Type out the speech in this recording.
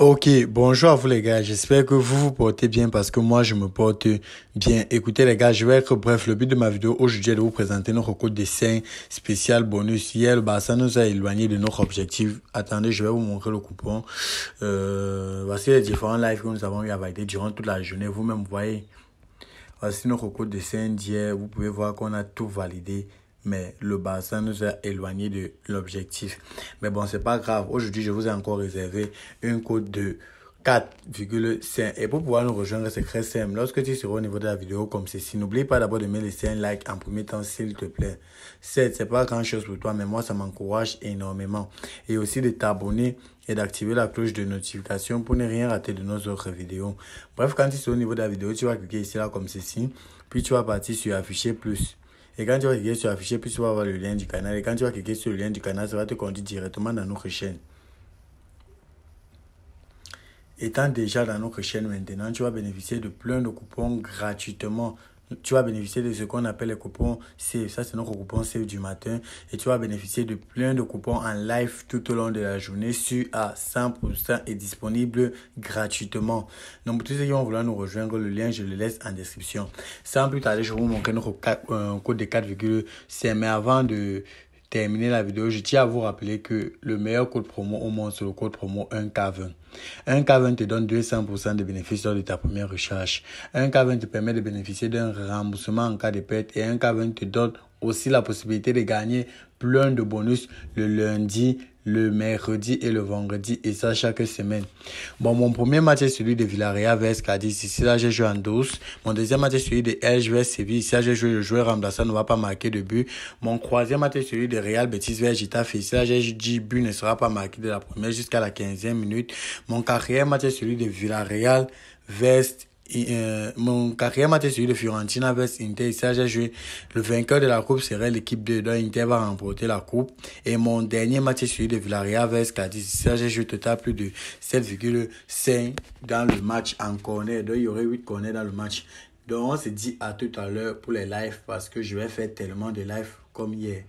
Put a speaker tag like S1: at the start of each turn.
S1: Ok, bonjour à vous les gars, j'espère que vous vous portez bien parce que moi je me porte bien. Écoutez les gars, je vais être bref, le but de ma vidéo aujourd'hui est de vous présenter notre code dessin spécial bonus. Hier le ça nous a éloigné de notre objectif. Attendez, je vais vous montrer le coupon. Euh, voici les différents lives que nous avons eu à valider durant toute la journée, vous-même voyez. Voici notre code dessin d'hier, vous pouvez voir qu'on a tout validé mais le bassin nous a éloigné de l'objectif. Mais bon, c'est pas grave. Aujourd'hui, je vous ai encore réservé une code de 4,5. Et pour pouvoir nous rejoindre, c'est très simple. Lorsque tu seras au niveau de la vidéo comme ceci, n'oublie pas d'abord de me laisser un like en premier temps, s'il te plaît. C'est c'est pas grand chose pour toi, mais moi, ça m'encourage énormément. Et aussi de t'abonner et d'activer la cloche de notification pour ne rien rater de nos autres vidéos. Bref, quand tu seras au niveau de la vidéo, tu vas cliquer ici, là, comme ceci. Puis tu vas partir sur afficher plus. Et quand tu vas cliquer sur afficher, puis tu vas avoir le lien du canal. Et quand tu vas cliquer sur le lien du canal, ça va te conduire directement dans notre chaîne. Étant déjà dans notre chaîne maintenant, tu vas bénéficier de plein de coupons gratuitement tu vas bénéficier de ce qu'on appelle les coupons save. Ça, c'est notre coupon save du matin. Et tu vas bénéficier de plein de coupons en live tout au long de la journée sur à 100% et disponible gratuitement. Donc, pour tous ceux qui vont vouloir nous rejoindre, le lien, je le laisse en description. Sans plus tarder, je vous montrer notre euh, code de 4,5. Mais avant de terminer la vidéo, je tiens à vous rappeler que le meilleur code promo au monde, c'est le code promo 1K20. 1K20 te donne 200% de bénéfices lors de ta première recherche. 1K20 te permet de bénéficier d'un remboursement en cas de perte et 1K20 te donne aussi la possibilité de gagner plein de bonus le lundi, le mercredi et le vendredi, et ça chaque semaine. Bon, mon premier match est celui de Villarreal vs Cadiz. Ici, là, j'ai joué en 12. Mon deuxième match est celui de Elche vs Séville. Ici, là, j'ai joué le joueur remplaçant, ne va pas marquer de but. Mon troisième match est celui de Real Betis vs Getafe. Ici, là, j'ai dit but ne sera pas marqué de la première jusqu'à la quinzième minute. Mon quatrième match est celui de Villarreal vs... Euh, mon quatrième match celui de Fiorentina vs Inter. Ça j'ai joué le vainqueur de la coupe serait l'équipe de l'Inter Inter va remporter la coupe. Et mon dernier match celui de Villarreal vs Cadiz. Ça j'ai joué total plus de 7,5 dans le match en corner. Donc, il y aurait 8 corners dans le match. Donc, on se dit à tout à l'heure pour les lives parce que je vais faire tellement de lives comme hier.